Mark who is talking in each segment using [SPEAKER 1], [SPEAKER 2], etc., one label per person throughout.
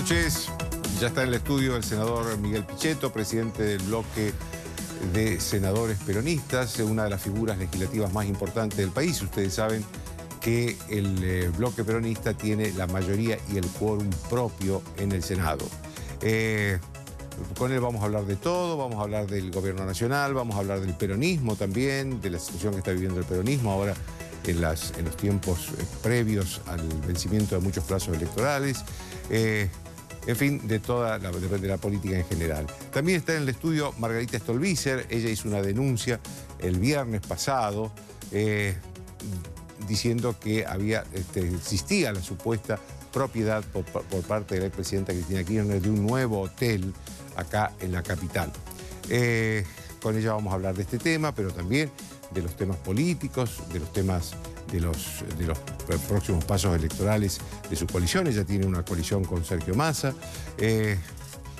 [SPEAKER 1] Buenas noches. Ya está en el estudio el senador Miguel Pichetto, presidente del bloque de senadores peronistas, una de las figuras legislativas más importantes del país. Ustedes saben que el eh, bloque peronista tiene la mayoría y el quórum propio en el Senado. Eh, con él vamos a hablar de todo, vamos a hablar del gobierno nacional, vamos a hablar del peronismo también, de la situación que está viviendo el peronismo ahora en, los tiempos eh, previos al vencimiento de muchos plazos electorales en fin, de toda la, política en general. También está en el estudio Margarita Stolbizer, ella hizo una denuncia el viernes pasado eh, diciendo que había, este, existía la supuesta propiedad por, parte de la expresidenta Cristina Kirchner de un nuevo hotel acá en la capital. Eh, con ella vamos a hablar de este tema, pero también de los temas políticos, de los temas de los, de los próximos pasos electorales de su coalición. Ella tiene una coalición con Sergio Massa. Eh,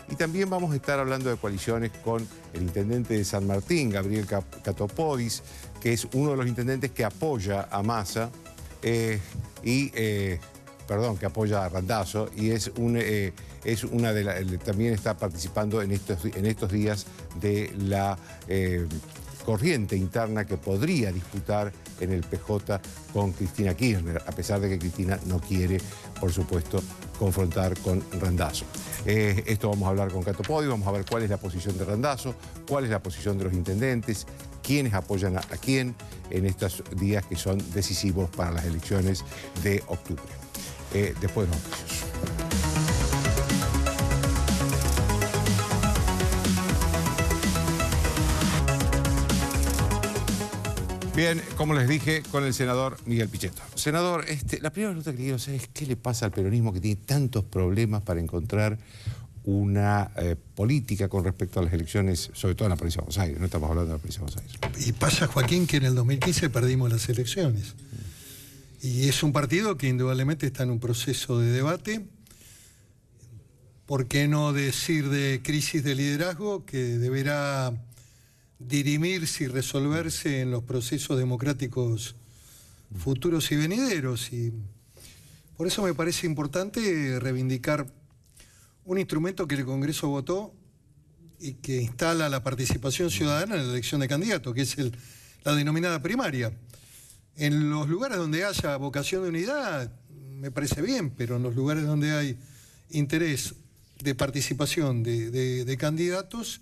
[SPEAKER 1] y también vamos a estar hablando de coaliciones con el intendente de San Martín, Gabriel Catopodis, que es uno de los intendentes que apoya a Massa eh, y, eh, perdón, que apoya a Randazo y es, un, es una de también está participando en estos, en estos días de la corriente interna que podría disputar en el PJ con Cristina Kirchner, a pesar de que Cristina no quiere, por supuesto, confrontar con Randazo. Eh, esto vamos a hablar con Cato Podio, vamos a ver cuál es la posición de Randazo, cuál es la posición de los intendentes, quiénes apoyan a, quién en estos días que son decisivos para las elecciones de octubre. Eh, después de los Bien, como les dije, con el senador Miguel Pichetto. Senador, este, la primera pregunta que quiero hacer es ¿qué le pasa al peronismo que tiene tantos problemas para encontrar una eh, política con respecto a las elecciones, sobre todo en la provincia de Buenos Aires? No estamos hablando de la provincia de Buenos
[SPEAKER 2] Aires. Y pasa, Joaquín, que en el 2015 perdimos las elecciones. Y es un partido que indudablemente está en un proceso de debate. ¿Por qué no decir de crisis de liderazgo que deberá dirimirse y resolverse en los procesos democráticos futuros y venideros. Y por eso me parece importante reivindicar un instrumento que el Congreso votó y que instala la participación ciudadana en la elección de candidato, que es la denominada primaria. En los lugares donde haya vocación de unidad, me parece bien, pero en los lugares donde hay interés de participación de candidatos,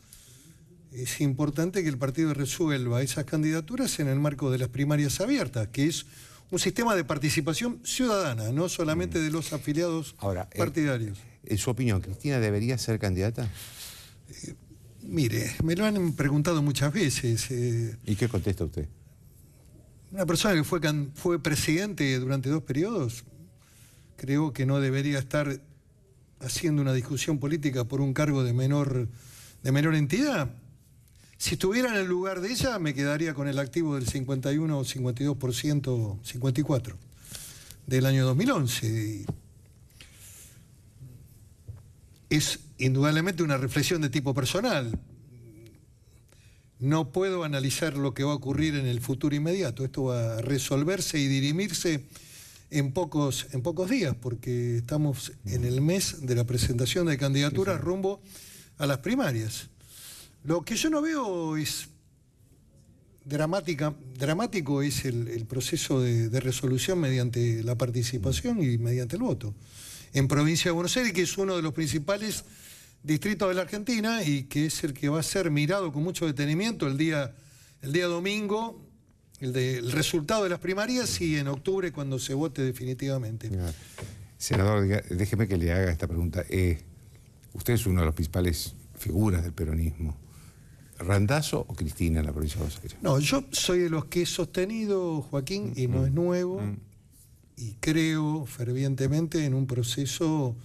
[SPEAKER 2] es importante que el partido resuelva esas candidaturas en el marco de las primarias abiertas, que es un sistema de participación ciudadana, no solamente mm. de los afiliados eh, partidarios.
[SPEAKER 1] ¿En su opinión, Cristina debería ser candidata?
[SPEAKER 2] Eh, mire, me lo han preguntado muchas veces. Eh.
[SPEAKER 1] ¿Y qué contesta usted?
[SPEAKER 2] Una persona que fue, fue presidente durante dos periodos, creo que no debería estar haciendo una discusión política por un cargo de menor, de menor entidad. Si estuviera en el lugar de ella, me quedaría con el activo del 51 o 52%, 54% del año 2011. Es indudablemente una reflexión de tipo personal. No puedo analizar lo que va a ocurrir en el futuro inmediato. Esto va a resolverse y dirimirse en pocos, en pocos días, porque estamos en el mes de la presentación de candidaturas rumbo a las primarias. Lo que yo no veo es dramática, dramático es el, proceso de, resolución mediante la participación y mediante el voto. En provincia de Buenos Aires, que es uno de los principales distritos de la Argentina y que es el que va a ser mirado con mucho detenimiento el día, el día domingo, el, del resultado de las primarias y en octubre cuando se vote definitivamente.
[SPEAKER 1] Senador, déjeme que le haga esta pregunta. Eh, usted es uno de los principales figuras del peronismo. Randazo o Cristina en la provincia de Buenos Aires?
[SPEAKER 2] No, yo soy de los que he sostenido, Joaquín, y no mm, es mm, nuevo, mm. y creo fervientemente en un proceso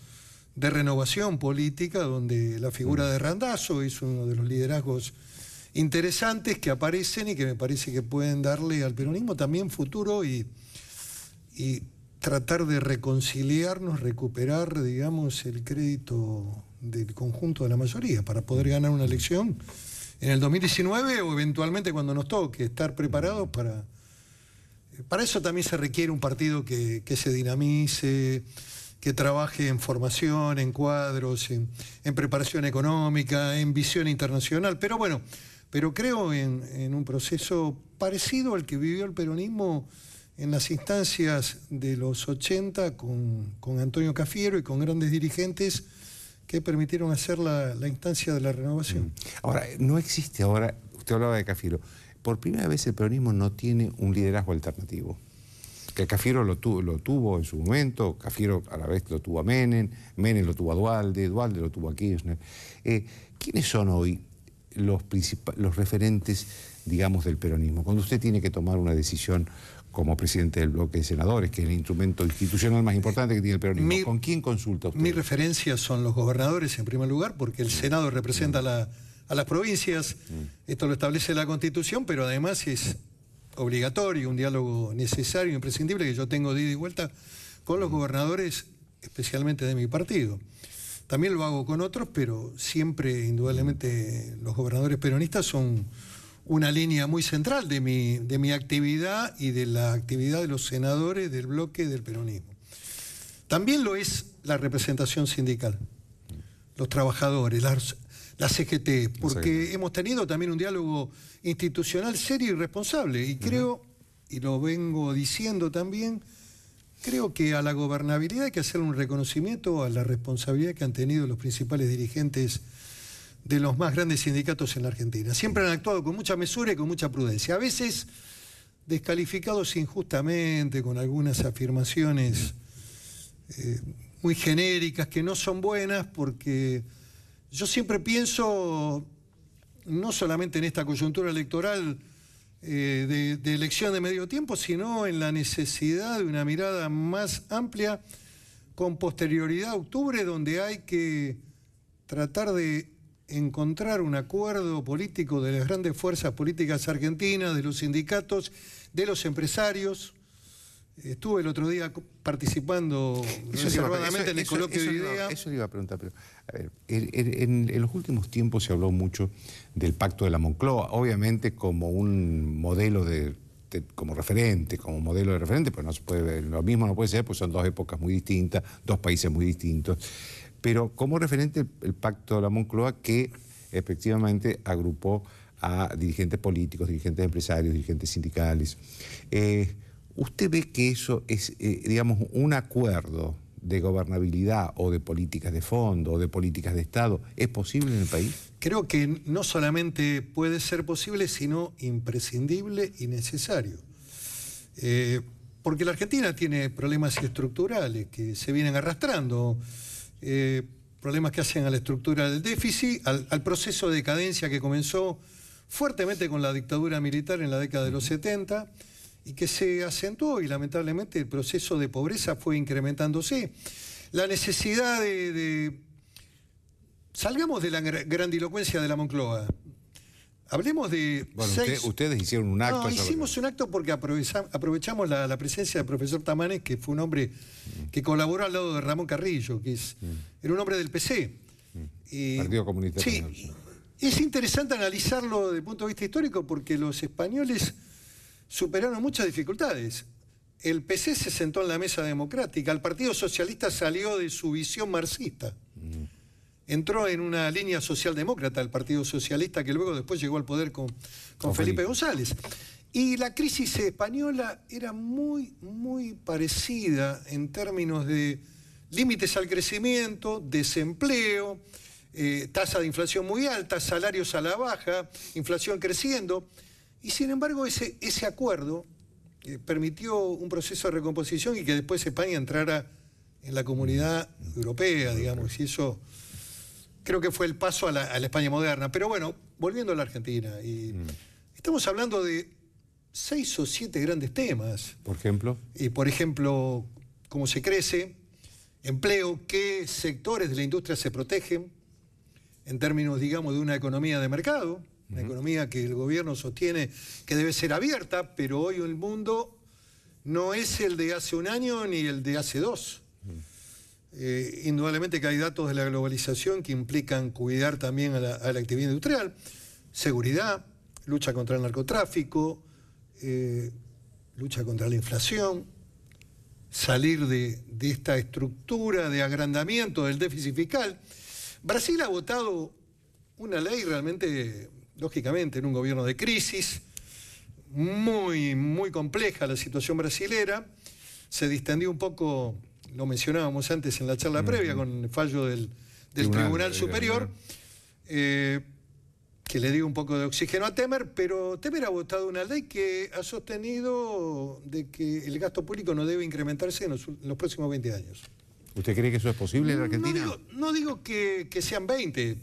[SPEAKER 2] de renovación política donde la figura de Randazo es uno de los liderazgos interesantes que aparecen y que me parece que pueden darle al peronismo también futuro y, y tratar de reconciliarnos, recuperar, digamos, el crédito del conjunto de la mayoría para poder ganar una elección en el 2019 o eventualmente cuando nos toque, estar preparados para... Eh, para eso también se requiere un partido que, se dinamice, que trabaje en formación, en cuadros, en, en, preparación económica, en visión internacional. Pero bueno, pero creo en, en, un proceso parecido al que vivió el peronismo en las instancias de los 80 con, con Antonio Cafiero y con grandes dirigentes que permitieron hacer la, instancia de la renovación. Mm.
[SPEAKER 1] Ahora, no existe ahora, usted hablaba de Cafiro, por primera vez el peronismo no tiene un liderazgo alternativo. Que Cafiro lo, tuvo en su momento, Cafiro a la vez lo tuvo a Menem, Menem lo tuvo a Dualde, Dualde lo tuvo a Kirchner. Eh, ¿Quiénes son hoy los, los referentes digamos, del peronismo. Cuando usted tiene que tomar una decisión como presidente del bloque de senadores, que es el instrumento institucional más importante que tiene el peronismo, ¿con quién consulta usted?
[SPEAKER 2] Mi referencia son los gobernadores, en primer lugar, porque el Senado representa a las provincias. Mm. Esto lo establece la Constitución, pero además es obligatorio, un diálogo necesario, imprescindible, que yo tengo de ida y vuelta con los mm. gobernadores, especialmente de mi partido. También lo hago con otros, pero siempre, indudablemente, los gobernadores peronistas son una línea muy central de mi, de mi actividad y de la actividad de los senadores del bloque del peronismo. También lo es la representación sindical, los trabajadores, las, la CGT, porque hemos tenido también un diálogo institucional serio y responsable. Y creo, y lo vengo diciendo también, creo que a la gobernabilidad hay que hacer un reconocimiento a la responsabilidad que han tenido los principales dirigentes de los más grandes sindicatos en la Argentina. Siempre han actuado con mucha mesura y con mucha prudencia. A veces descalificados injustamente con algunas afirmaciones eh, muy genéricas que no son buenas porque yo siempre pienso, no solamente en esta coyuntura electoral eh, de elección de medio tiempo, sino en la necesidad de una mirada más amplia con posterioridad a octubre, donde hay que tratar de encontrar un acuerdo político de las grandes fuerzas políticas argentinas, de los sindicatos, de los empresarios. Estuve el otro día participando en el coloquio de idea.
[SPEAKER 1] Eso le iba a preguntar, pero en, los últimos tiempos se habló mucho del pacto de la Moncloa, obviamente como un modelo de, como referente, como modelo de referente, pues no se puede, lo mismo no puede ser, pues son dos épocas muy distintas, dos países muy distintos pero como referente el, pacto de la Moncloa que efectivamente agrupó a dirigentes políticos, dirigentes empresarios, dirigentes sindicales. Eh, ¿Usted ve que eso es, eh, digamos, un acuerdo de gobernabilidad o de políticas de fondo o de políticas de Estado es posible en el país?
[SPEAKER 2] Creo que no solamente puede ser posible, sino imprescindible y necesario. Eh, porque la Argentina tiene problemas estructurales que se vienen arrastrando. Eh, problemas que hacen a la estructura del déficit, al, proceso de decadencia que comenzó fuertemente con la dictadura militar en la década de los 70 y que se acentuó y lamentablemente el proceso de pobreza fue incrementándose. La necesidad de... Salgamos de la grandilocuencia de la Moncloa. Hablemos de... Bueno, ustedes
[SPEAKER 1] hicieron un acto. hicimos
[SPEAKER 2] un acto porque aprovechamos la, presencia del profesor Tamanes, que fue un hombre que colaboró al lado de Ramón Carrillo, que es, mm. era un hombre del PC. Mm.
[SPEAKER 1] Partido Comunista. Sí,
[SPEAKER 2] es interesante analizarlo desde el punto de vista histórico porque los españoles superaron muchas dificultades. El PC se sentó en la mesa democrática, el Partido Socialista salió de su visión marxista entró en una línea socialdemócrata el Partido Socialista, que luego después llegó al poder con, Felipe, González. Y la crisis española era muy, muy parecida en términos de límites al crecimiento, desempleo, eh, tasa de inflación muy alta, salarios a la baja, inflación creciendo. Y sin embargo, ese, ese acuerdo eh, permitió un proceso de recomposición y que después España entrara en la comunidad europea, digamos, y eso creo que fue el paso a la, España moderna. Pero bueno, volviendo a la Argentina, y mm. estamos hablando de seis o siete grandes temas. Por ejemplo. Y por ejemplo, cómo se crece, empleo, qué sectores de la industria se protegen en términos, digamos, de una economía de mercado, una economía que el gobierno sostiene que debe ser abierta, pero hoy el mundo no es el de hace un año ni el de hace dos. Mm. Eh, indudablemente que hay datos de la globalización que implican cuidar también a la, actividad industrial, seguridad, lucha contra el narcotráfico, eh, lucha contra la inflación, salir de, de, esta estructura de agrandamiento del déficit fiscal. Brasil ha votado una ley realmente, lógicamente, en un gobierno de crisis, muy, muy compleja la situación brasilera. Se distendió un poco lo mencionábamos antes en la charla previa con el fallo del, Tribunal, eh, Superior, eh, que le dio un poco de oxígeno a Temer, pero Temer ha votado una ley que ha sostenido de que el gasto público no debe incrementarse en los,
[SPEAKER 1] próximos 20 años. ¿Usted cree que eso es posible en Argentina?
[SPEAKER 2] No digo, que, sean 20,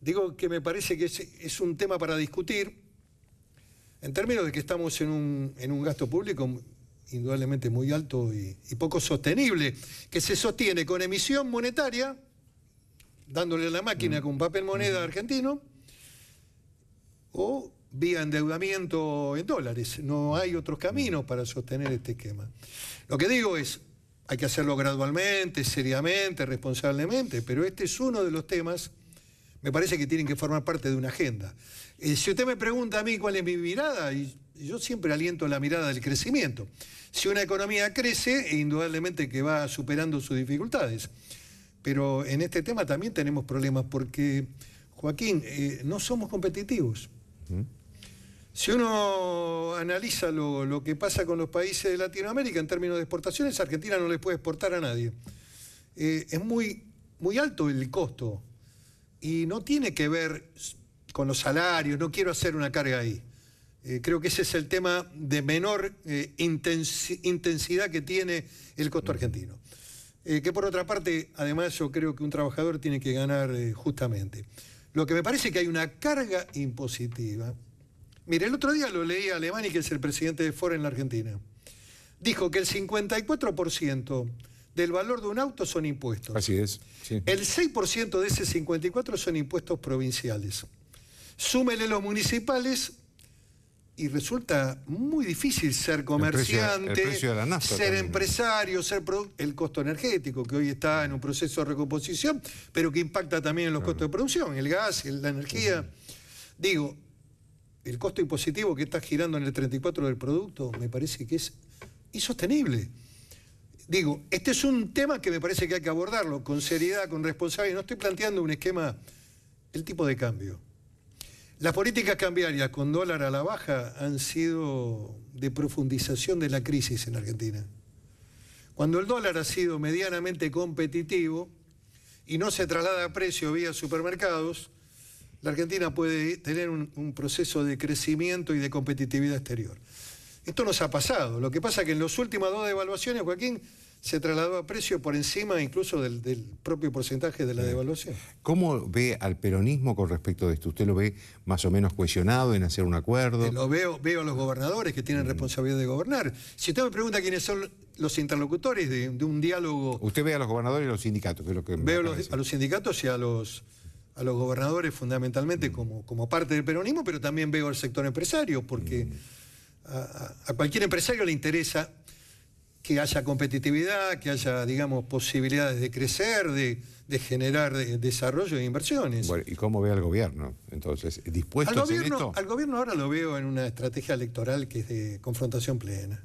[SPEAKER 2] digo que me parece que es, es, un tema para discutir en términos de que estamos en un, en un gasto público indudablemente muy alto y, poco sostenible, que se sostiene con emisión monetaria, dándole a la máquina mm. con papel moneda mm. argentino, o vía endeudamiento en dólares. No hay otros caminos mm. para sostener este esquema. Lo que digo es, hay que hacerlo gradualmente, seriamente, responsablemente, pero este es uno de los temas, me parece que tienen que formar parte de una agenda. Eh, si usted me pregunta a mí cuál es mi mirada, y yo siempre aliento la mirada del crecimiento. Si una economía crece, indudablemente que va superando sus dificultades. Pero en este tema también tenemos problemas porque, Joaquín, eh, no somos competitivos. ¿Mm? Si uno analiza lo, que pasa con los países de Latinoamérica en términos de exportaciones, Argentina no les puede exportar a nadie. Eh, es muy, muy alto el costo y no tiene que ver con los salarios, no quiero hacer una carga ahí. Eh, creo que ese es el tema de menor eh, intensidad que tiene el costo argentino. Eh, que por otra parte, además yo creo que un trabajador tiene que ganar justamente. Lo que me parece que hay una carga impositiva. Mire, el otro día lo leí a Alemani, que es el presidente de Ford en la Argentina. Dijo que el 54% del valor de un auto son impuestos. Así
[SPEAKER 1] es. El
[SPEAKER 2] 6% de ese 54% son impuestos provinciales. Súmele los municipales y resulta muy difícil ser comerciante, ser empresario, ser el costo energético, que hoy está en un proceso de recomposición, pero que impacta también en los costos de producción, el gas, la energía. Digo, el costo impositivo que está girando en el 34 del producto me parece que es insostenible. Digo, este es un tema que me parece que hay que abordarlo con seriedad, con responsabilidad. No estoy planteando un esquema, el tipo de cambio las políticas cambiarias con dólar a la baja han sido de profundización de la crisis en Argentina. Cuando el dólar ha sido medianamente competitivo y no se traslada a precio vía supermercados, la Argentina puede tener un, un proceso de crecimiento y de competitividad exterior. Esto nos ha pasado. Lo que pasa es que en las últimas dos devaluaciones, Joaquín, se trasladó a precio por encima incluso del, propio porcentaje de la devaluación.
[SPEAKER 1] ¿Cómo ve al peronismo con respecto a esto? ¿Usted lo ve más o menos cuestionado en hacer un acuerdo? Eh, lo
[SPEAKER 2] veo, veo a los gobernadores que tienen responsabilidad de gobernar. Si usted me pregunta quiénes son los interlocutores
[SPEAKER 1] de, un diálogo... Usted ve a los gobernadores y a los sindicatos, lo que... Veo a
[SPEAKER 2] los sindicatos y a los, a los gobernadores fundamentalmente como, como parte del peronismo, pero también veo al sector empresario, porque a, cualquier empresario le interesa que haya competitividad, que haya, digamos, posibilidades de crecer, de, generar desarrollo e
[SPEAKER 1] inversiones. ¿y cómo ve al gobierno? Entonces, ¿dispuesto a gobierno, esto? Al
[SPEAKER 2] gobierno ahora lo veo en una estrategia electoral que es de confrontación plena.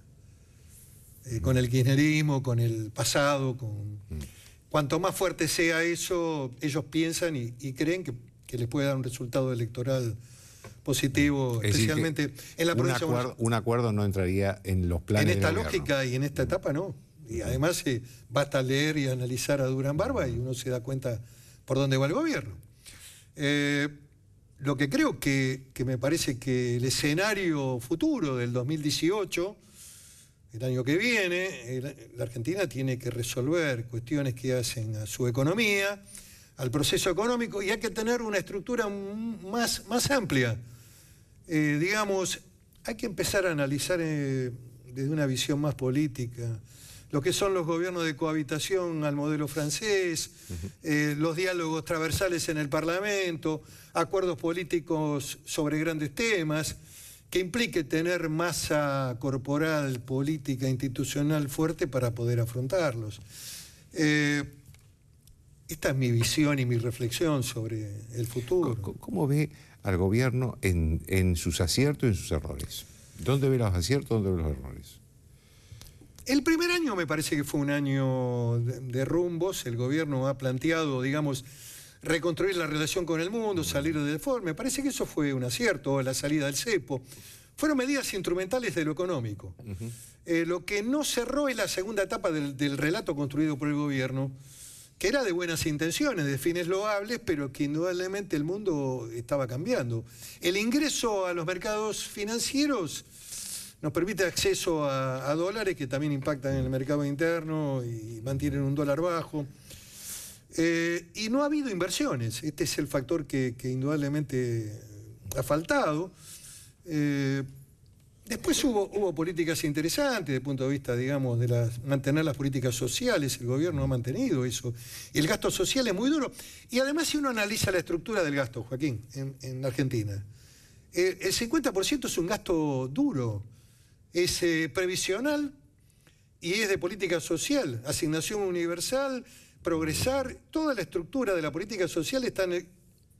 [SPEAKER 2] Eh, con mm. el kirchnerismo, con el pasado, con... Mm. Cuanto más fuerte sea eso, ellos piensan y, creen que les puede dar un resultado electoral positivo, especialmente
[SPEAKER 1] en la provincia un acuerdo, un acuerdo no entraría en los planes. En esta lógica
[SPEAKER 2] y en esta etapa no. Y además eh, basta leer y analizar a Durán Barba y uno se da cuenta por dónde va el gobierno. Eh, lo que creo que, me parece que el escenario futuro del 2018, el año que viene, la Argentina tiene que resolver cuestiones que hacen a su economía, al proceso económico y hay que tener una estructura más, más amplia eh, digamos, hay que empezar a analizar eh, desde una visión más política lo que son los gobiernos de cohabitación al modelo francés, eh, los diálogos transversales en el Parlamento, acuerdos políticos sobre grandes temas, que implique tener masa corporal, política, institucional fuerte para poder afrontarlos. esta es mi visión y mi reflexión
[SPEAKER 1] sobre el futuro. cómo ve al gobierno en, sus aciertos y en sus errores. ¿Dónde ve los aciertos, dónde ve los errores?
[SPEAKER 2] El primer año me parece que fue un año de, rumbos. El gobierno ha planteado, digamos, reconstruir la relación con el mundo, salir de deforme. Me parece que eso fue un acierto, la salida del cepo. Fueron medidas instrumentales de lo económico. Eh, lo que no cerró es la segunda etapa del, del relato construido por el gobierno, que era de buenas intenciones, de fines loables, pero que indudablemente el mundo estaba cambiando. El ingreso a los mercados financieros nos permite acceso a, dólares que también impactan en el mercado interno y mantienen un dólar bajo. Eh, y no ha habido inversiones. Este es el factor que, indudablemente ha faltado. Eh, Después hubo, políticas interesantes desde el punto de vista, digamos, de mantener las políticas sociales, el gobierno ha mantenido eso. el gasto social es muy duro. Y además si uno analiza la estructura del gasto, Joaquín, en, Argentina, eh, el 50% es un gasto duro, es eh, previsional y es de política social, asignación universal, progresar, toda la estructura de la política social está en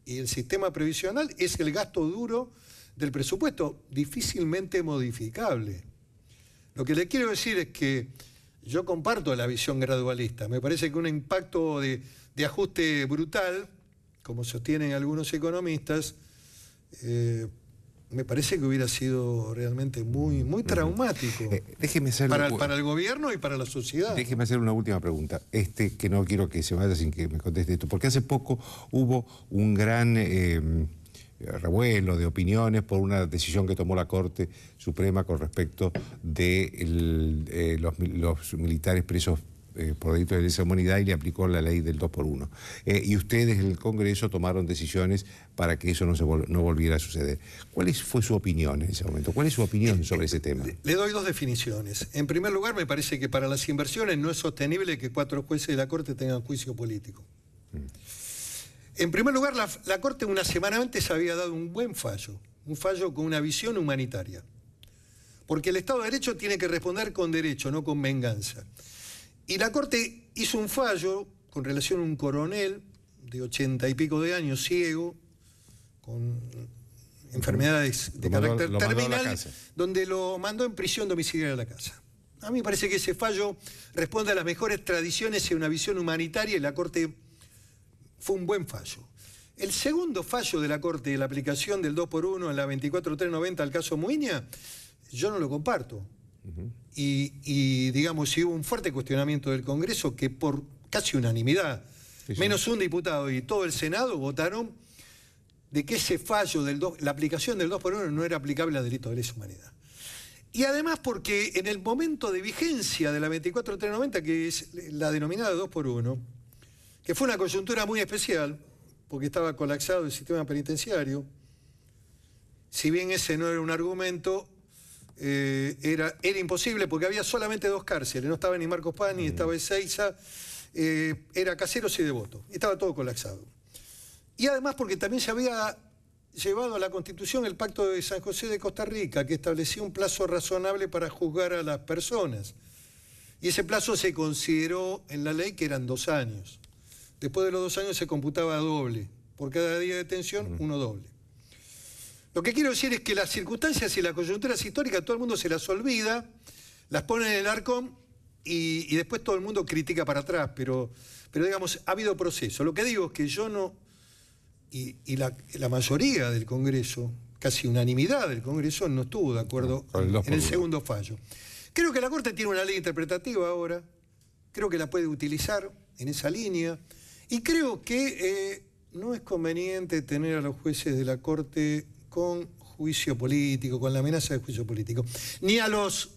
[SPEAKER 2] y el sistema previsional es el gasto duro del presupuesto, difícilmente modificable. Lo que le quiero decir es que yo comparto la visión gradualista. Me parece que un impacto de, ajuste brutal, como sostienen algunos economistas, eh, me parece que hubiera sido realmente muy, muy traumático. Eh,
[SPEAKER 1] déjeme para,
[SPEAKER 2] el, gobierno y para la sociedad.
[SPEAKER 1] Déjeme hacer una última pregunta, este que no quiero que se vaya sin que me conteste esto, porque hace poco hubo un gran eh, eh, revuelo, de opiniones por una decisión que tomó la Corte Suprema con respecto de eh, los, militares presos eh, por delitos de lesa humanidad y le aplicó la ley del 2 por 1. y ustedes en el Congreso tomaron decisiones para que eso no, se no volviera a suceder. ¿Cuál fue su opinión en ese momento? ¿Cuál es su opinión sobre ese tema?
[SPEAKER 2] Le doy dos definiciones. En primer lugar, me parece que para las inversiones no es sostenible que cuatro jueces de la Corte tengan juicio político. Mm. En primer lugar, la, Corte una semana antes había dado un buen fallo, un fallo con una visión humanitaria. Porque el Estado de Derecho tiene que responder con derecho, no con venganza. Y la Corte hizo un fallo con relación a un coronel de ochenta y pico de años, ciego, con
[SPEAKER 1] enfermedades de carácter terminal,
[SPEAKER 2] donde lo mandó en prisión domiciliaria a la casa. A mí me parece que ese fallo responde a las mejores tradiciones y a una visión humanitaria y la Corte fue un buen fallo. El segundo fallo de la Corte de la aplicación del 2 por 1 en la 24390 al caso Muiña, yo no lo comparto. y, digamos, si hubo un fuerte cuestionamiento del Congreso que por casi unanimidad, menos un diputado y todo el Senado votaron de que ese fallo, del la aplicación del 2 por 1 no era aplicable al delito de lesa humanidad. Y además porque en el momento de vigencia de la 24390, que es la denominada 2 por 1, que fue una coyuntura muy especial, porque estaba colapsado el sistema penitenciario. Si bien ese no era un argumento, eh, era, era, imposible porque había solamente dos cárceles, no estaba ni Marcos Paz ni mm. estaba Ezeiza, eh, era Caseros y Devoto, estaba todo colapsado. Y además porque también se había llevado a la Constitución el Pacto de San José de Costa Rica, que establecía un plazo razonable para juzgar a las personas. Y ese plazo se consideró en la ley que eran dos años. Después de los dos años se computaba doble. Por cada día de detención, uno doble. Lo que quiero decir es que las circunstancias y las coyunturas históricas todo el mundo se las olvida, las pone en el arco y, después todo el mundo critica para atrás, pero, pero digamos, ha habido proceso. Lo que digo es que yo no, y, la, mayoría del Congreso, casi unanimidad del Congreso, no estuvo de acuerdo en el segundo fallo. Creo que la Corte tiene una ley interpretativa ahora, creo que la puede utilizar en esa línea. Y creo que eh, no es conveniente tener a los jueces de la Corte con juicio político, con la amenaza de juicio político, ni a los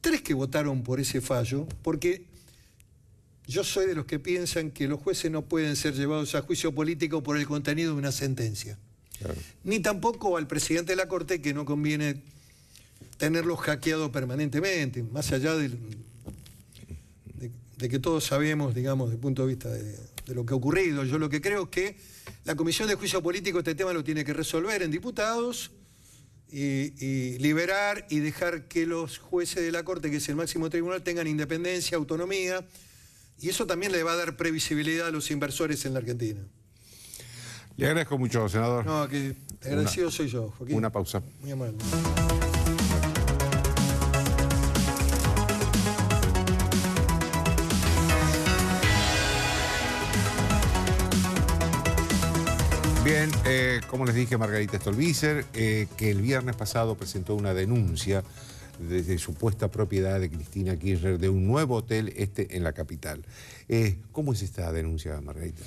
[SPEAKER 2] tres que votaron por ese fallo, porque yo soy de los que piensan que los jueces no pueden ser llevados a juicio político por el contenido de una sentencia. Ni tampoco al presidente de la Corte que no conviene tenerlos hackeados permanentemente, más allá de, de, que todos sabemos, digamos, desde el punto de vista de, de lo que ha ocurrido. Yo lo que creo es que la Comisión de Juicio Político este tema lo tiene que resolver en diputados y, liberar y dejar que los jueces de la Corte, que es el máximo tribunal, tengan independencia, autonomía. Y eso también le va a dar previsibilidad a los inversores en la Argentina.
[SPEAKER 1] Le agradezco mucho, senador. No, que agradecido soy yo, Joaquín. Una pausa. Muy amable. Bien, eh, como les dije, Margarita Stolbizer, eh, que el viernes pasado presentó una denuncia de, supuesta propiedad de Cristina Kirchner de un nuevo hotel este en la capital. Eh, ¿Cómo es esta denuncia, Margarita?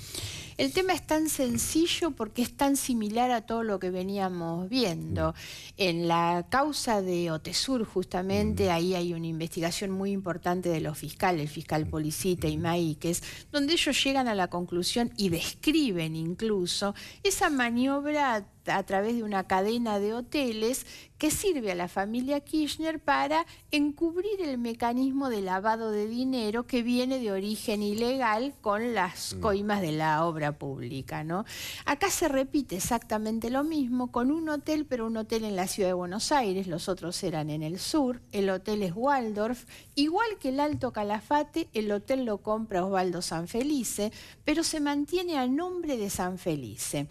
[SPEAKER 3] El tema es tan sencillo porque es tan similar a todo lo que veníamos viendo. Mm. En la causa de Otesur, justamente, mm. ahí hay una investigación muy importante de los fiscales, el fiscal Policita y Maíquez, donde ellos llegan a la conclusión y describen incluso esa maniobra a través de una cadena de hoteles que sirve a la familia Kirchner para encubrir el mecanismo de lavado de dinero que viene de origen ilegal con las mm. coimas de la obra pública. ¿no? Acá se repite exactamente lo mismo con un hotel, pero un hotel en la ciudad de Buenos Aires, los otros eran en el sur, el hotel es Waldorf, igual que el Alto Calafate, el hotel lo compra Osvaldo Felice, pero se mantiene a nombre de San Felice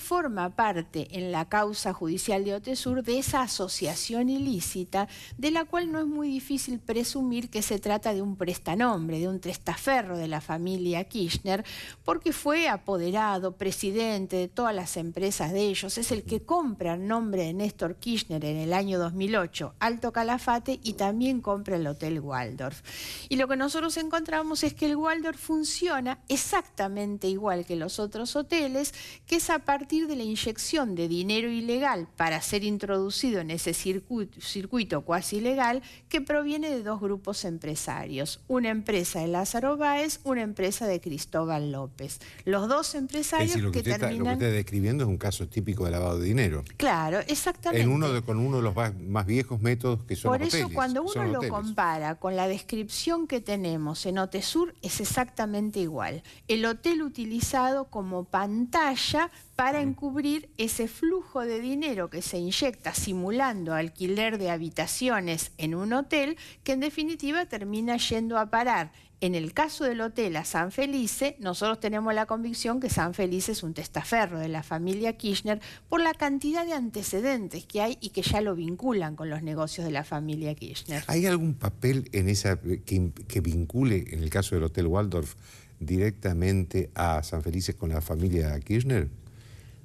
[SPEAKER 3] forma parte en la causa judicial de Otesur de esa asociación ilícita, de la cual no es muy difícil presumir que se trata de un prestanombre, de un testaferro de la familia Kirchner, porque fue apoderado, presidente de todas las empresas de ellos, es el que compra el nombre de Néstor Kirchner en el año 2008, Alto Calafate, y también compra el Hotel Waldorf. Y lo que nosotros encontramos es que el Waldorf funciona exactamente igual que los otros hoteles, que es a partir de la inyección de dinero ilegal para ser introducido en ese circuito, cuasi legal que proviene de dos grupos empresarios, una empresa de Lázaro Báez, una empresa de Cristóbal López. Los dos empresarios que, describiendo
[SPEAKER 1] es un caso típico de lavado de dinero.
[SPEAKER 3] Claro, exactamente. En uno
[SPEAKER 1] con uno de los más, viejos métodos que son Por eso cuando uno lo compara
[SPEAKER 3] con la descripción que tenemos en Otesur es exactamente igual. El hotel utilizado como pantalla para encubrir ese flujo de dinero que se inyecta simulando alquiler de habitaciones en un hotel, que en definitiva termina yendo a parar. En el caso del hotel a San Felice, nosotros tenemos la convicción que San Felice es un testaferro de la familia Kirchner por la cantidad de antecedentes que hay y que ya lo vinculan con los negocios de la familia Kirchner. ¿Hay
[SPEAKER 1] algún papel en esa eh, que, que vincule, en el caso del Hotel Waldorf, directamente a San Felice con la familia Kirchner?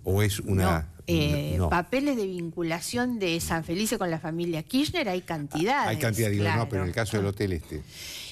[SPEAKER 1] ¿O es una.? Eh,
[SPEAKER 3] papeles de vinculación de San Felice con la familia Kirchner hay cantidad. Hay cantidad, digo, no, pero en el caso del Hotel Este.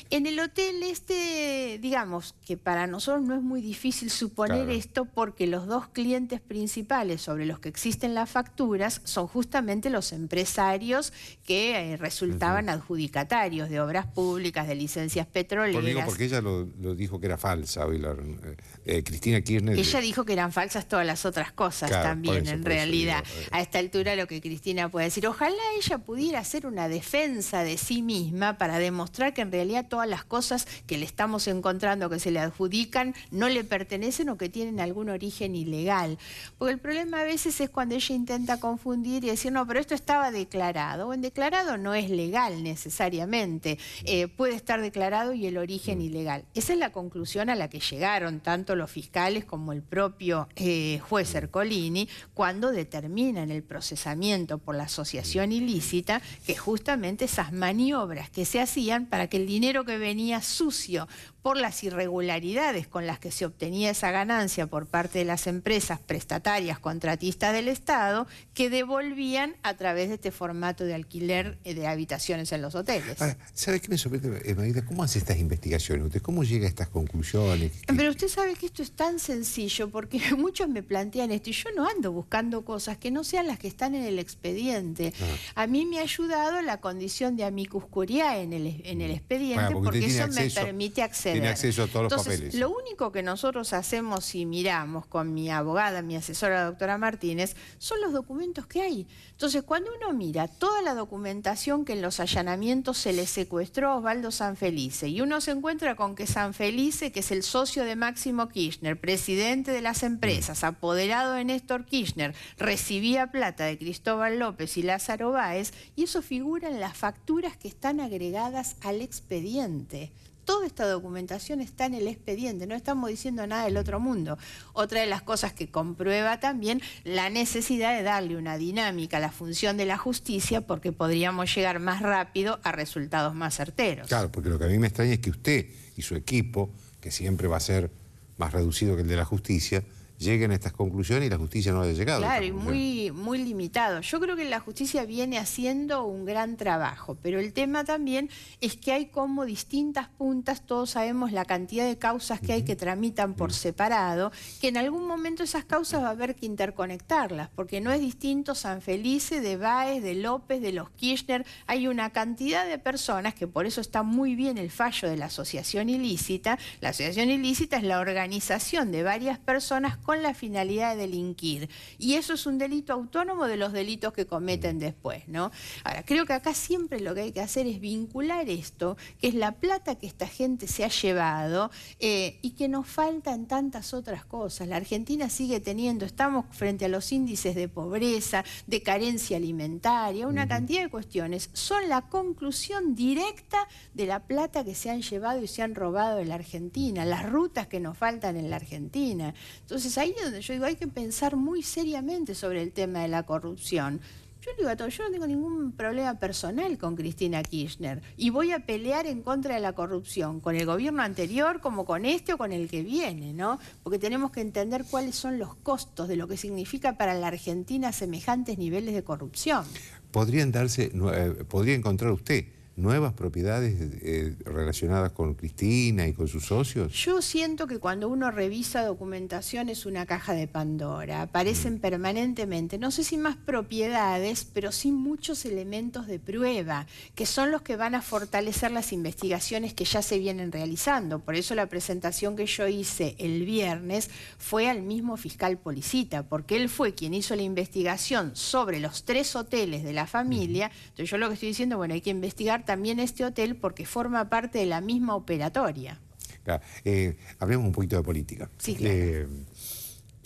[SPEAKER 3] En el hotel este, digamos, que para nosotros no es muy difícil suponer esto porque los dos clientes principales sobre los que existen las facturas son justamente los empresarios que eh, resultaban adjudicatarios de obras públicas, de licencias petroleras. porque
[SPEAKER 1] ella lo, dijo que era falsa eh, eh, Cristina Kirchner. Ella
[SPEAKER 3] dijo que eran falsas todas las otras cosas también, en realidad. a esta altura lo que Cristina puede decir, ojalá ella pudiera hacer una defensa de sí misma para demostrar que en realidad las cosas que le estamos encontrando que se le adjudican no le pertenecen o que tienen algún origen ilegal. Porque el problema a veces es cuando ella intenta confundir y decir, no, pero esto estaba declarado. o en declarado no es legal necesariamente. Eh, puede estar declarado y el origen mm. ilegal. Esa es la conclusión a la que llegaron tanto los fiscales como el propio eh, juez mm. Ercolini cuando determinan el procesamiento por la asociación mm. ilícita, que justamente esas maniobras que se hacían para que el dinero que venía sucio, por las irregularidades con las que se obtenía esa ganancia por parte de las empresas prestatarias contratistas del Estado que devolvían a través de este formato de alquiler eh, de habitaciones en los hoteles.
[SPEAKER 1] ¿sabe qué me sorprende, Marita? ¿Cómo hace estas investigaciones? ¿Usted cómo llega a estas conclusiones?
[SPEAKER 3] Pero usted sabe que esto es tan sencillo porque muchos me plantean esto y yo no ando buscando cosas que no sean las que están en el expediente. Ah. A mí me ha ayudado la condición de amicus curiae en el, en el mm. expediente porque, eso me permite acceder tiene acceso a todos los papeles. Lo único que nosotros hacemos y miramos con mi abogada, mi asesora, doctora Martínez, son los documentos que hay. Entonces, cuando uno mira toda la documentación que en los allanamientos se le secuestró a Osvaldo Sanfelice y uno se encuentra con que Sanfelice, que es el socio de Máximo Kirchner, presidente de las empresas, mm. apoderado de Néstor Kirchner, recibía plata de Cristóbal López y Lázaro Báez, y eso figura en las facturas que están agregadas al expediente toda esta documentación está en el expediente, no estamos diciendo nada del otro mundo. Otra de las cosas que comprueba también la necesidad de darle una dinámica a la función de la justicia porque podríamos llegar más rápido a resultados más certeros. Claro,
[SPEAKER 1] porque lo que a mí me extraña es que usted y su equipo, que siempre va a ser más reducido que el de la justicia, lleguen a estas conclusiones y la justicia no ha llegado. Claro, y muy,
[SPEAKER 3] muy limitado. Yo creo que la justicia viene haciendo un gran trabajo, pero el tema también es que hay como distintas puntas, todos sabemos la cantidad de causas que hay que tramitan por separado, que en algún momento esas causas va a haber que interconectarlas, porque no es distinto San Felice de Baez, de López, de los Kirchner, hay una cantidad de personas que por eso está muy bien el fallo de la asociación ilícita. La asociación ilícita es la organización de varias personas con la finalidad de delinquir. Y eso es un delito autónomo de los delitos que cometen mm. después, ¿no? Ahora, creo que acá siempre lo que hay que hacer es vincular esto, que es la plata que esta gente se ha llevado eh, y que nos faltan tantas otras cosas. La Argentina sigue teniendo, estamos frente a los índices de pobreza, de carencia alimentaria, una cantidad de cuestiones. Son la conclusión directa de la plata que se han llevado y se han robado en la Argentina, las rutas que nos faltan en la Argentina. Entonces, ahí es donde yo digo, hay que pensar muy seriamente sobre el tema de la corrupción. Yo digo a todos, yo no tengo ningún problema personal con Cristina Kirchner y voy a pelear en contra de la corrupción, con el gobierno anterior, como con este o con el que viene, ¿no? Porque tenemos que entender cuáles son los costos de lo que significa para la Argentina semejantes niveles de corrupción.
[SPEAKER 1] Podrían darse, eh, podría encontrar usted nuevas propiedades eh, relacionadas con Cristina y con sus socios?
[SPEAKER 3] Yo siento que cuando uno revisa documentación es una caja de Pandora, aparecen mm. permanentemente, no sé si más propiedades, pero sí muchos elementos de prueba, que son los que van a fortalecer las investigaciones que ya se vienen realizando. Por eso la presentación que yo hice el viernes fue al mismo fiscal Policita, porque él fue quien hizo la investigación sobre los tres hoteles de la familia. Entonces yo lo que estoy diciendo, bueno, hay que investigar también este hotel porque forma parte de la misma operatoria.
[SPEAKER 1] Eh, hablemos un poquito de política. Sí, eh,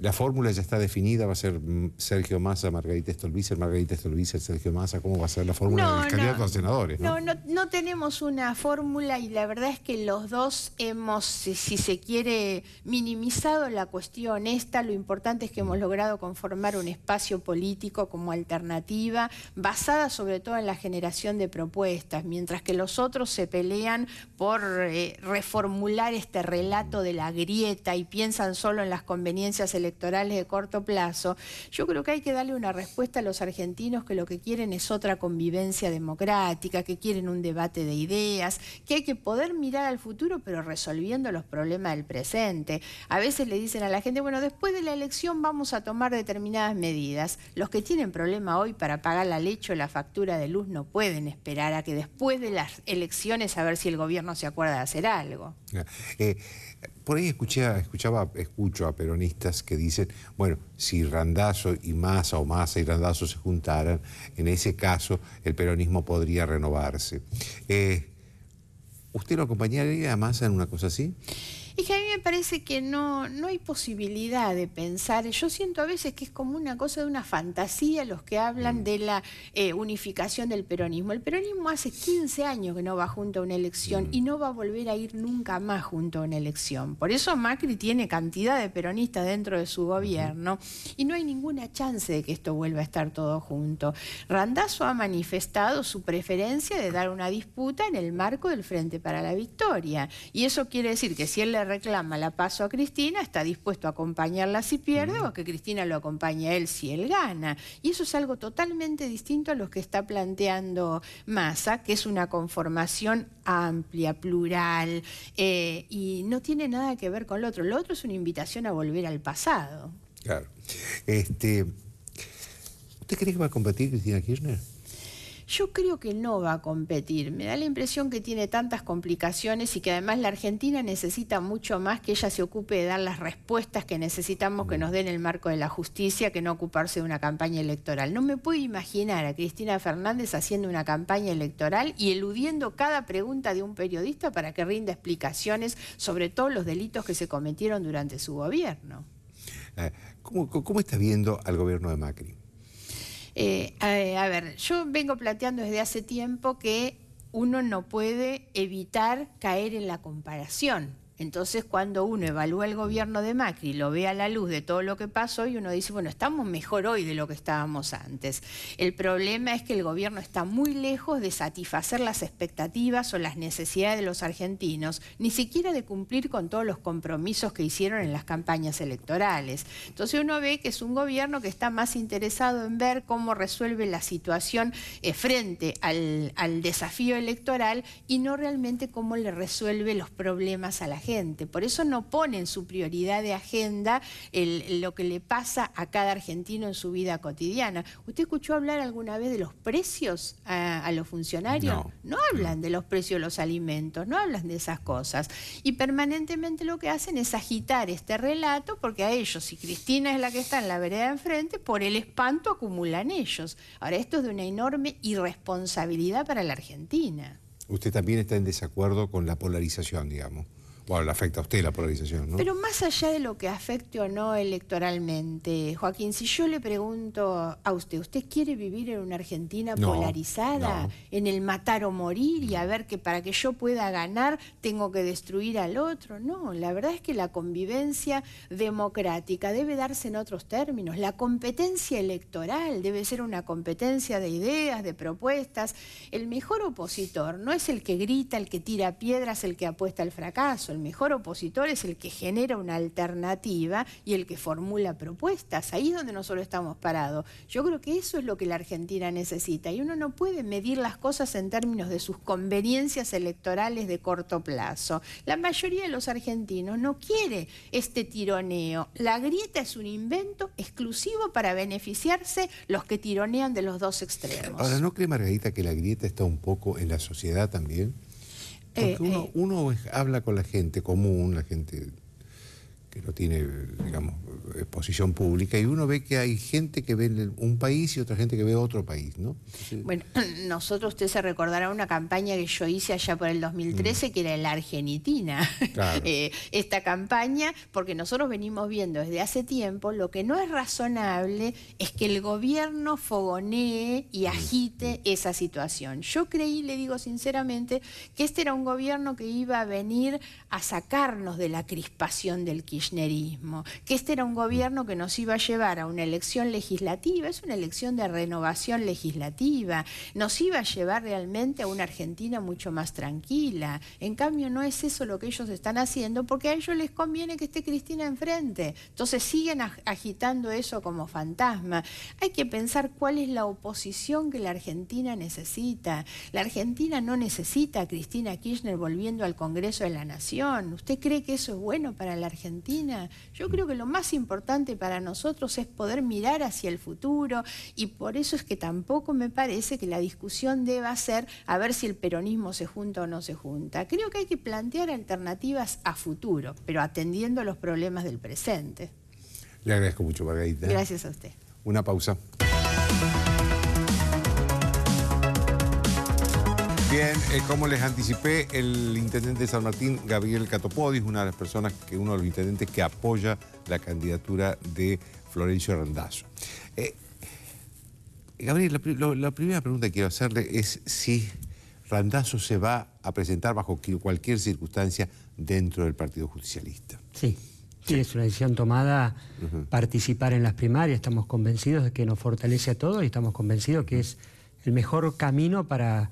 [SPEAKER 1] la fórmula ya está definida, va a ser mm, Sergio Massa, Margarita Stolbizer, Margarita Stolbizer, Sergio Massa, ¿cómo va a ser la
[SPEAKER 4] fórmula de los candidatos a senadores? ¿no?
[SPEAKER 3] no, tenemos una fórmula y la verdad es que los dos hemos, si se quiere, minimizado la cuestión esta, lo importante es que hemos logrado conformar un espacio político como alternativa, basada sobre todo en la generación de propuestas, mientras que los otros se pelean por eh, reformular este relato de la grieta y piensan solo en las conveniencias electorales electorales de corto plazo, yo creo que hay que darle una respuesta a los argentinos que lo que quieren es otra convivencia democrática, que quieren un debate de ideas, que hay que poder mirar al futuro pero resolviendo los problemas del presente. A veces le dicen a la gente, bueno, después de la elección vamos a tomar determinadas medidas. Los que tienen problema hoy para pagar la leche o la factura de luz no pueden esperar a que después de las elecciones a ver si el gobierno se acuerda de hacer algo.
[SPEAKER 1] Eh, por ahí escuché, escuchaba, escucho a peronistas que dicen, bueno, si Randazo y Massa o Massa y Randazo se juntaran, en ese caso el peronismo podría renovarse. Eh, ¿Usted lo acompañaría a Massa en una cosa así?
[SPEAKER 3] Y que a mí me parece que no, no hay posibilidad de pensar. Yo siento a veces que es como una cosa de una fantasía los que hablan mm. de la eh, unificación del peronismo. El peronismo hace 15 años que no va junto a una elección mm. y no va a volver a ir nunca más junto a una elección. Por eso Macri tiene cantidad de peronistas dentro de su gobierno y no hay ninguna chance de que esto vuelva a estar todo junto. Randazzo ha manifestado su preferencia de dar una disputa en el marco del Frente para la Victoria. Y eso quiere decir que si él le reclama la paso a Cristina, está dispuesto a acompañarla si pierde o que Cristina lo acompañe a él si él gana. Y eso es algo totalmente distinto a lo que está planteando Massa, que es una conformación amplia, plural, eh, y no tiene nada que ver con lo otro. Lo otro es una invitación a volver al pasado. Claro.
[SPEAKER 1] Este, ¿Usted cree que va a competir Cristina Kirchner?
[SPEAKER 3] Yo creo que no va a competir. Me da la impresión que tiene tantas complicaciones y que además la Argentina necesita mucho más que ella se ocupe de dar las respuestas que necesitamos que nos den el marco de la justicia que no ocuparse de una campaña electoral. No me puedo imaginar a Cristina Fernández haciendo una campaña electoral y eludiendo cada pregunta de un periodista para que rinda explicaciones sobre todos los delitos que se cometieron durante su gobierno. Eh, ¿Cómo,
[SPEAKER 1] cómo está viendo al gobierno de Macri?
[SPEAKER 3] Eh, eh, a ver, yo vengo planteando desde hace tiempo que uno no puede evitar caer en la comparación. Entonces, cuando uno evalúa el gobierno de Macri, lo ve a la luz de todo lo que pasó y uno dice, bueno, estamos mejor hoy de lo que estábamos antes. El problema es que el gobierno está muy lejos de satisfacer las expectativas o las necesidades de los argentinos, ni siquiera de cumplir con todos los compromisos que hicieron en las campañas electorales. Entonces uno ve que es un gobierno que está más interesado en ver cómo resuelve la situación eh, frente al desafío electoral y no realmente cómo le resuelve los problemas a la gente. Por eso no ponen su prioridad de agenda lo que le pasa a cada argentino en su vida cotidiana. ¿Usted escuchó hablar alguna vez de los precios a, los funcionarios? No. no hablan de los precios de los alimentos, no hablan de esas cosas. Y permanentemente lo que hacen es agitar este relato porque a ellos, si Cristina es la que está en la vereda enfrente, por el espanto acumulan ellos. Ahora, esto es de una enorme irresponsabilidad para la Argentina.
[SPEAKER 1] Usted también está en desacuerdo con la polarización, digamos. Bueno, le afecta a usted la polarización, ¿no? Pero
[SPEAKER 3] más allá de lo que afecte o no electoralmente, Joaquín, si yo le pregunto a usted, ¿usted quiere vivir en una Argentina polarizada, en el matar o morir y a ver que para que yo pueda ganar tengo que destruir al otro? No, la verdad es que la convivencia democrática debe darse en otros términos. La competencia electoral debe ser una competencia de ideas, de propuestas. El mejor opositor no es el que grita, el que tira piedras, el que apuesta al fracaso mejor opositor es el que genera una alternativa y el que formula propuestas. Ahí es donde nosotros estamos parados. Yo creo que eso es lo que la Argentina necesita. Y uno no puede medir las cosas en términos de sus conveniencias electorales de corto plazo. La mayoría de los argentinos no quiere este tironeo. La grieta es un invento exclusivo para beneficiarse los que tironean de los dos extremos.
[SPEAKER 1] Ahora, ¿no cree Margarita que la grieta está un poco en la sociedad también? Porque eh, uno, eh. uno habla con la gente común, la gente que no tiene, digamos, exposición pública, y uno ve que hay gente que ve un país y otra gente que ve otro país, ¿no? Bueno,
[SPEAKER 3] nosotros, usted se recordará una campaña que yo hice allá por el 2013, mm. que era la Argentina. Eh, esta campaña, porque nosotros venimos viendo desde hace tiempo, lo que no es razonable es que el gobierno fogonee y mm, agite mm. esa situación. Yo creí, le digo sinceramente, que este era un gobierno que iba a venir a sacarnos de la crispación del kirchnerismo que este era un gobierno que nos iba a llevar a una elección legislativa, es una elección de renovación legislativa, nos iba a llevar realmente a una Argentina mucho más tranquila. En cambio, no es eso lo que ellos están haciendo, porque a ellos les conviene que esté Cristina enfrente. Entonces siguen agitando eso como fantasma. Hay que pensar cuál es la oposición que la Argentina necesita. La Argentina no necesita a Cristina Kirchner volviendo al Congreso de la Nación. ¿Usted cree que eso es bueno para la Argentina? yo creo que lo más importante para nosotros es poder mirar hacia el futuro y por eso es que tampoco me parece que la discusión deba ser a ver si el peronismo se junta o no se junta. Creo que hay que plantear alternativas a futuro, pero atendiendo a los problemas del presente.
[SPEAKER 1] Le agradezco mucho, Margarita. Gracias a usted. Una pausa. Bien, eh, como les anticipé, el intendente de San Martín, Gabriel Catopodis, una de las personas, que, uno de los intendentes que apoya la candidatura de Florencio Randazzo. Eh, Gabriel, la, primera pregunta que quiero hacerle es si Randazzo se va a presentar bajo cualquier circunstancia dentro del Partido judicialista.
[SPEAKER 4] Sí, es una decisión tomada participar en las primarias. Estamos convencidos de que nos fortalece a todos y estamos convencidos que es el mejor camino para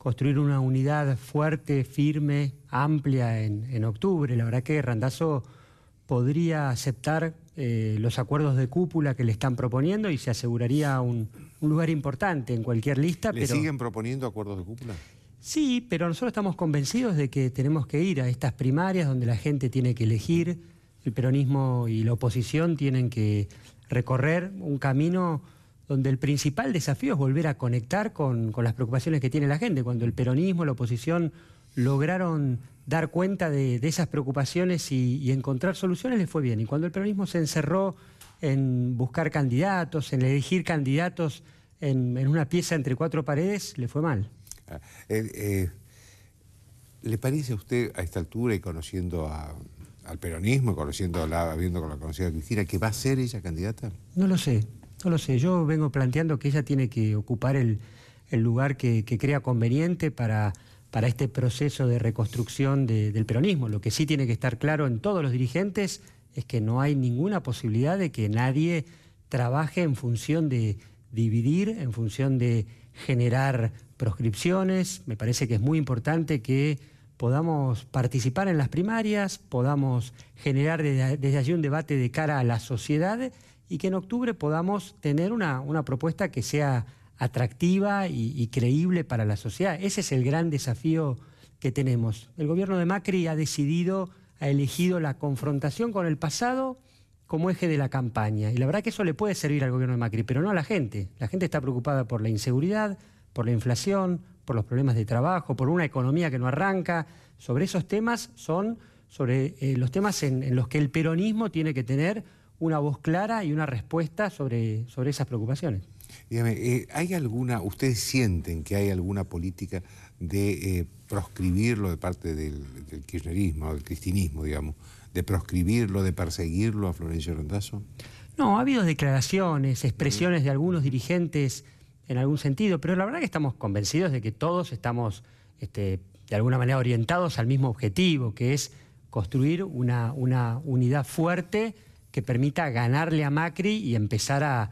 [SPEAKER 4] construir una unidad fuerte, firme, amplia en, en octubre. La verdad que Randazo podría aceptar eh, los acuerdos de cúpula que le están proponiendo y se aseguraría un, lugar importante en cualquier lista. ¿Le pero... siguen
[SPEAKER 1] proponiendo acuerdos de cúpula?
[SPEAKER 4] Sí, pero nosotros estamos convencidos de que tenemos que ir a estas primarias donde la gente tiene que elegir, el peronismo y la oposición tienen que recorrer un camino donde el principal desafío es volver a conectar con, las preocupaciones que tiene la gente. Cuando el peronismo, la oposición lograron dar cuenta de, esas preocupaciones y, encontrar soluciones, les fue bien. Y cuando el peronismo se encerró en buscar candidatos, en elegir candidatos en, una pieza entre cuatro paredes, le fue mal.
[SPEAKER 1] Ah, eh, eh, ¿Le parece a usted a esta altura y conociendo al peronismo, conociendo la, viendo con la conocida Cristina, que va a ser ella candidata?
[SPEAKER 4] No lo sé. No lo sé, yo vengo planteando que ella tiene que ocupar el, lugar que, crea conveniente para, este proceso de reconstrucción del peronismo. Lo que sí tiene que estar claro en todos los dirigentes es que no hay ninguna posibilidad de que nadie trabaje en función de dividir, en función de generar proscripciones. Me parece que es muy importante que podamos participar en las primarias, podamos generar desde, allí un debate de cara a la sociedad y que en octubre podamos tener una, una propuesta que sea atractiva y, creíble para la sociedad. Ese es el gran desafío que tenemos. El gobierno de Macri ha decidido, ha elegido la confrontación con el pasado como eje de la campaña. Y la verdad que eso le puede servir al gobierno de Macri, pero no a la gente. La gente está preocupada por la inseguridad, por la inflación, por los problemas de trabajo, por una economía que no arranca. Sobre esos temas son sobre eh, los temas en los que el peronismo tiene que tener una voz clara y una respuesta sobre, sobre esas preocupaciones.
[SPEAKER 1] Dígame, eh, ¿hay alguna, ustedes sienten que hay alguna política de eh, proscribirlo de parte del, kirchnerismo, del cristinismo, digamos, de proscribirlo, de perseguirlo a Florencio rondazo
[SPEAKER 4] No, ha habido declaraciones, expresiones de algunos dirigentes en algún sentido, pero la verdad que estamos convencidos de que todos estamos este, de alguna manera orientados al mismo objetivo, que es construir una, una unidad fuerte que permita ganarle a Macri y empezar a,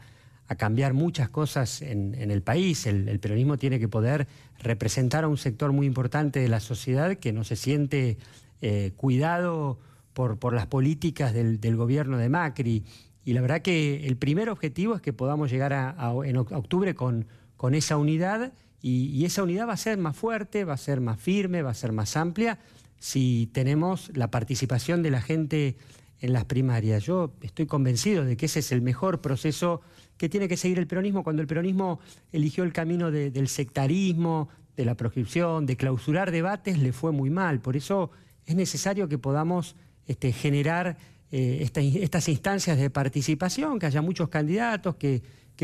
[SPEAKER 4] cambiar muchas cosas en, el país. El, peronismo tiene que poder representar a un sector muy importante de la sociedad que no se siente eh, cuidado por, las políticas del, gobierno de Macri. Y la verdad que el primer objetivo es que podamos llegar a, en octubre con, esa unidad y esa unidad va a ser más fuerte, va a ser más firme, va a ser más amplia si tenemos la participación de la gente en las primarias. Yo estoy convencido de que ese es el mejor proceso que tiene que seguir el peronismo cuando el peronismo eligió el camino del sectarismo, de la proscripción, de clausurar debates, le fue muy mal. Por eso es necesario que podamos este, generar eh, estas instancias de participación, que haya muchos candidatos, que,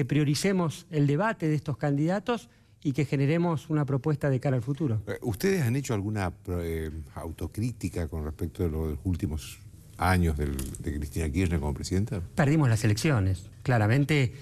[SPEAKER 4] prioricemos el debate de estos candidatos y que generemos una propuesta de cara al futuro.
[SPEAKER 1] Eh, ¿Ustedes han hecho alguna eh, autocrítica con respecto de los últimos años de Cristina Kirchner como presidenta?
[SPEAKER 4] Perdimos las elecciones. Claramente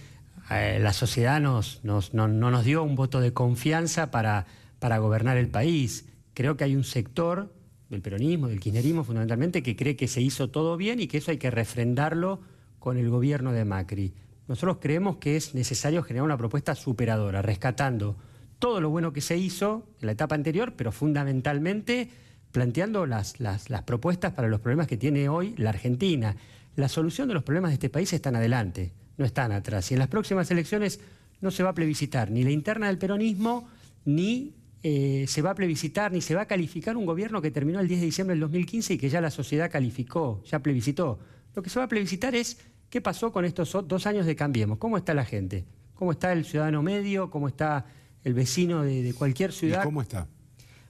[SPEAKER 4] eh, la sociedad no, nos dio un voto de confianza para, para gobernar el país. Creo que hay un sector del peronismo, del kirchnerismo fundamentalmente, que cree que se hizo todo bien y que eso hay que refrendarlo con el gobierno de Macri. Nosotros creemos que es necesario generar una propuesta superadora, rescatando todo lo bueno que se hizo en la etapa anterior, pero fundamentalmente planteando las, las, propuestas para los problemas que tiene hoy la Argentina. La solución de los problemas de este país están adelante, no están atrás. Y en las próximas elecciones no se va a plebiscitar ni la interna del peronismo, ni eh, se va a plebiscitar, ni se va a calificar un gobierno que terminó el 10 de diciembre del 2015 y que ya la sociedad calificó, ya plebiscitó. Lo que se va a plebiscitar es qué pasó con estos dos años de Cambiemos, cómo está la gente, cómo está el ciudadano medio, cómo está el vecino de, cualquier ciudad. ¿Cómo está?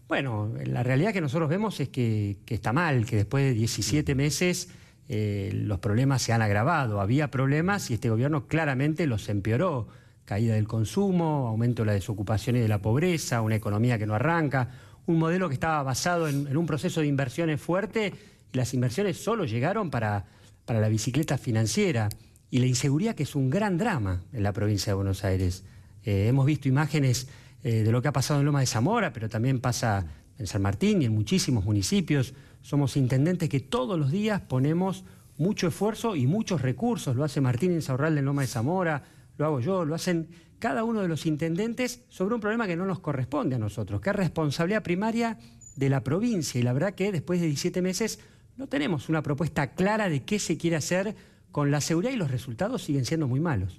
[SPEAKER 4] Bueno, la realidad que nosotros vemos es que, está mal, que después de 17 meses eh, los problemas se han agravado. Había problemas y este gobierno claramente los empeoró. Caída del consumo, aumento de la desocupación y de la pobreza, una economía que no arranca, un modelo que estaba basado en, un proceso de inversiones fuerte y las inversiones solo llegaron para, la bicicleta financiera y la inseguridad que es un gran drama en la provincia de Buenos Aires. Eh, hemos visto imágenes eh, de lo que ha pasado en Loma de Zamora, pero también pasa en San Martín y en muchísimos municipios. Somos intendentes que todos los días ponemos mucho esfuerzo y muchos recursos. Lo hace Martín Saurral de Loma de Zamora, lo hago yo, lo hacen cada uno de los intendentes sobre un problema que no nos corresponde a nosotros, que es responsabilidad primaria de la provincia. Y la verdad que después de 17 meses no tenemos una propuesta clara de qué se quiere hacer con la seguridad y los resultados siguen siendo muy malos.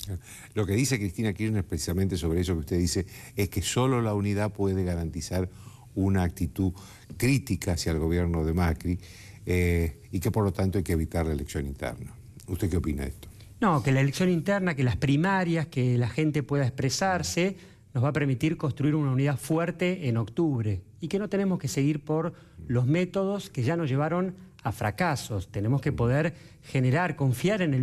[SPEAKER 1] Lo que dice Cristina Kirchner precisamente sobre eso que usted dice es que solo la unidad puede garantizar una actitud crítica hacia el gobierno de Macri eh, y que por lo tanto hay que evitar la elección interna. ¿Usted qué opina de esto?
[SPEAKER 4] No, que la elección interna, que las primarias, que la gente pueda expresarse, nos va a permitir construir una unidad fuerte en octubre y que no tenemos que seguir por los métodos que ya nos llevaron a fracasos. Tenemos que poder generar, confiar en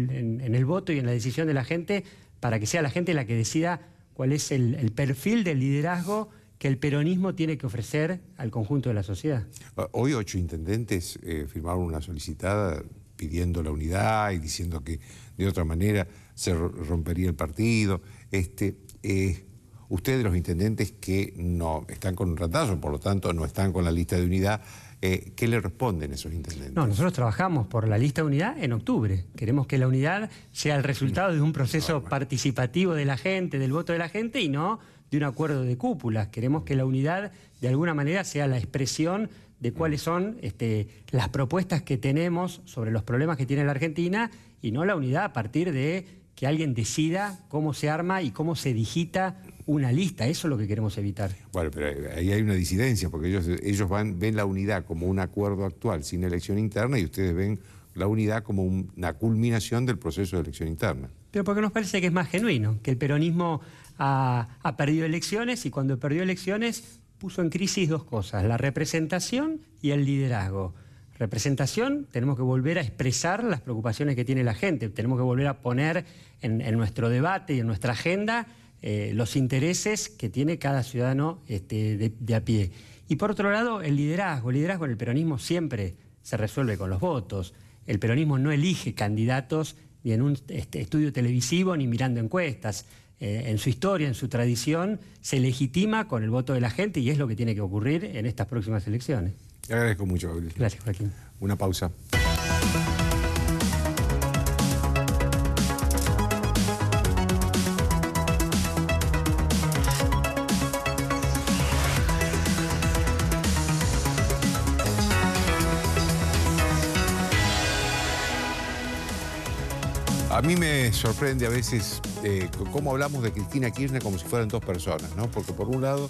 [SPEAKER 4] el, voto y en la decisión de la gente para que sea la gente la que decida cuál es el, perfil del liderazgo que el peronismo tiene que ofrecer al conjunto de la sociedad.
[SPEAKER 1] Ah, hoy ocho intendentes eh, firmaron una solicitada pidiendo la unidad y diciendo que de otra manera se rompería el partido. Este, eh, ustedes, los intendentes que no están con un ratazo, por lo tanto no están con la lista de unidad, eh, ¿Qué le responden esos intendentes?
[SPEAKER 4] No, nosotros trabajamos por la lista de unidad en octubre. Queremos que la unidad sea el resultado de un proceso participativo de la gente, del voto de la gente y no de un acuerdo de cúpulas. Queremos que la unidad de alguna manera sea la expresión de cuáles son este, las propuestas que tenemos sobre los problemas que tiene la Argentina y no la unidad a partir de que alguien decida cómo se arma y cómo se digita una lista, eso es lo que queremos evitar.
[SPEAKER 1] Bueno, pero ahí hay una disidencia, porque ellos, ellos ven la unidad como un acuerdo actual sin elección interna y ustedes ven la unidad como una culminación del proceso de elección interna.
[SPEAKER 4] Pero porque nos parece que es más genuino, que el peronismo ha, perdido elecciones y cuando perdió elecciones puso en crisis dos cosas, la representación y el liderazgo representación, tenemos que volver a expresar las preocupaciones que tiene la gente, tenemos que volver a poner en, nuestro debate y en nuestra agenda eh, los intereses que tiene cada ciudadano este, de, a pie. Y por otro lado, el liderazgo. El liderazgo en el peronismo siempre se resuelve con los votos. El peronismo no elige candidatos ni en un este, estudio televisivo ni mirando encuestas. Eh, en su historia, en su tradición, se legitima con el voto de la gente y es lo que tiene que ocurrir en estas próximas elecciones. Te agradezco
[SPEAKER 1] mucho, Gabriel. Gracias, Joaquín. Una pausa. sorprende a veces eh, cómo hablamos de Cristina Kirchner como si fueran dos personas, ¿no? Porque por un lado,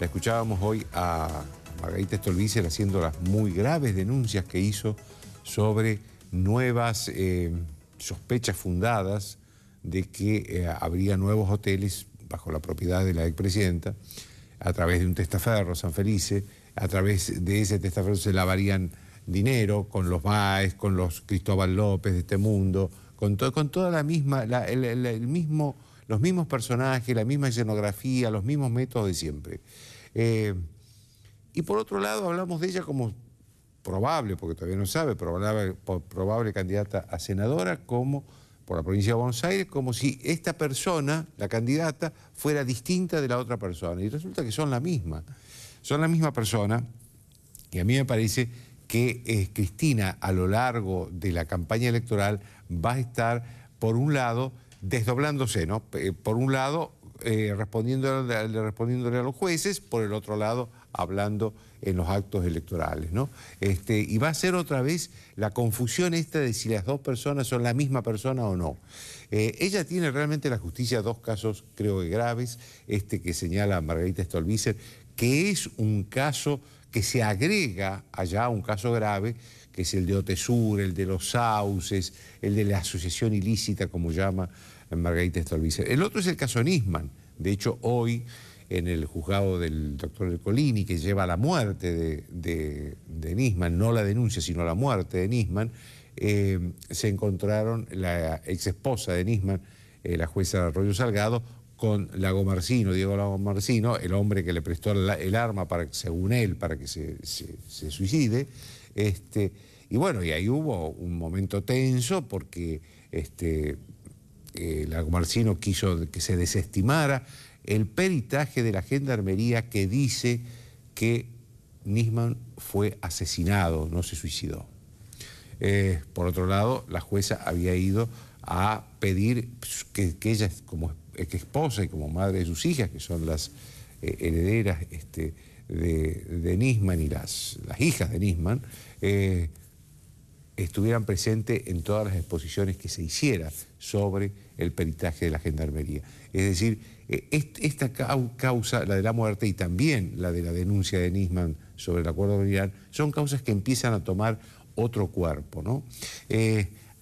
[SPEAKER 1] la escuchábamos hoy a Margarita Stolbizer haciendo las muy graves denuncias que hizo sobre nuevas eh, sospechas fundadas de que eh, habría nuevos hoteles bajo la propiedad de la expresidenta a través de un testaferro, San Felice, a través de ese testaferro se lavarían dinero con los Baez, con los Cristóbal López de este mundo, con, todos con toda la misma, el, mismo, los mismos personajes, la misma escenografía, los mismos métodos de siempre. Eh, y por otro lado hablamos de ella como probable, porque todavía no sabe, probable, probable candidata a senadora, como por la provincia de Buenos Aires, como si esta persona, la candidata, fuera distinta de la otra persona. Y resulta que son la misma. Son la misma persona, y a mí me parece que eh, Cristina a lo largo de la campaña electoral va a estar, por un lado, desdoblándose, ¿no? Eh, por un lado, eh, respondiéndole, a los jueces, por el otro lado, hablando en los actos electorales, ¿no? Este, y va a ser otra vez la confusión esta de si las dos personas son la misma persona o no. ella tiene realmente la justicia dos casos, creo que graves, este que señala Margarita Stolbizer, que es un caso que se agrega allá un caso grave, que es el de Otesur, el de los sauces, el de la asociación ilícita, como llama Margarita Stolbizer. El otro es el caso Nisman. De hecho, hoy en el juzgado del doctor Colini, que lleva la muerte de, Nisman, no la denuncia, sino la muerte de Nisman, eh, se encontraron la ex esposa de Nisman, eh, la jueza Arroyo Salgado, con Lago Marcino, Diego Lago el hombre que le prestó el, arma, para, según él, para que se, suicide. Este, y bueno, y ahí hubo un momento tenso porque este, eh, Lago Marcino quiso que se desestimara el peritaje de la gendarmería que dice que Nisman fue asesinado, no se suicidó. Eh, por otro lado, la jueza había ido a pedir pues, que, ella, como ex esposa y como madre de sus hijas, que son las eh, herederas este, de, Nisman y las, hijas de Nisman, eh, estuvieran presentes en todas las exposiciones que se hiciera sobre el peritaje de la gendarmería. Es decir, eh, esta causa, la de la muerte y también la de la denuncia de Nisman sobre el acuerdo de Irán, son causas que empiezan a tomar otro cuerpo. ¿no?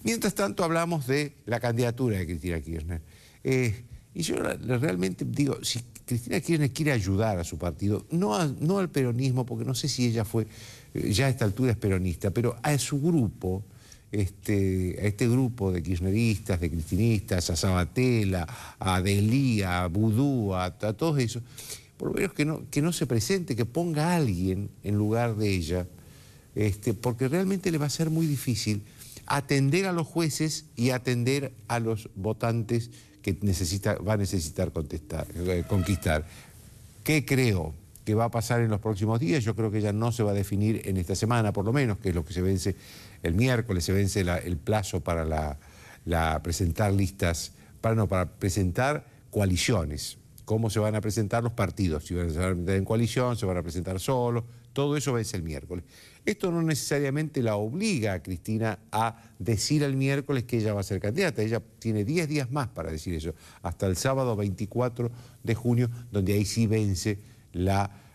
[SPEAKER 1] Mientras tanto hablamos de la candidatura de Cristina Kirchner. Eh, y yo realmente digo, si Cristina Kirchner quiere ayudar a su partido, no, no al peronismo, porque no sé si ella fue, eh, ya a esta altura es peronista, pero a su grupo, este, a este grupo de kirchneristas, de cristinistas, a Sabatella, a Delía, a Vudú, a, todos esos, por lo menos que no, que no se presente, que ponga a alguien en lugar de ella, este, porque realmente le va a ser muy difícil atender a los jueces y atender a los votantes que necesita, va a necesitar contestar, eh, conquistar. ¿Qué creo que va a pasar en los próximos días? Yo creo que ya no se va a definir en esta semana, por lo menos, que es lo que se vence el miércoles, se vence el plazo para presentar listas, para, no, para presentar coaliciones, cómo se van a presentar los partidos, si van a presentar en coalición, se van a presentar solos, todo eso vence el miércoles. Esto no necesariamente la obliga a Cristina a decir el miércoles que ella va a ser candidata. Ella tiene 10 días más para decir eso, hasta el sábado 24 de junio, donde ahí sí vence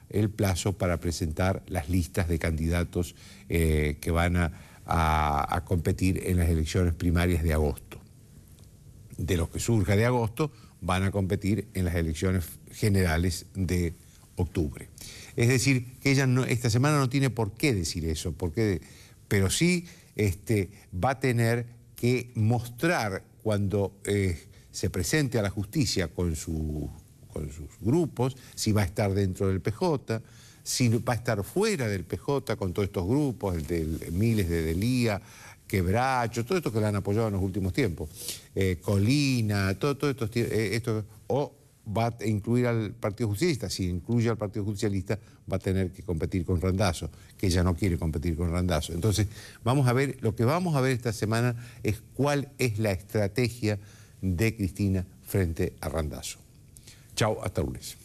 [SPEAKER 1] el plazo para presentar las listas de candidatos eh, que van a, competir en las elecciones primarias de agosto. De los que surja de agosto, van a competir en las elecciones generales de octubre. Es decir, que ella esta semana no tiene por qué decir eso, porque, pero sí este, va a tener que mostrar cuando eh, se presente a la justicia con, sus grupos, si va a estar dentro del PJ, si va a estar fuera del PJ con todos estos grupos, el de Miles de Delía, Quebracho, todo esto que la han apoyado en los últimos tiempos, eh, Colina, todos todo estos, eh, o va a incluir al Partido Justicialista. Si incluye al Partido Justicialista, va a tener que competir con Randazo, que ella no quiere competir con Randazo. Entonces, vamos a ver, lo que vamos a ver esta semana es cuál es la estrategia de Cristina frente a Randazo. Chao, hasta lunes.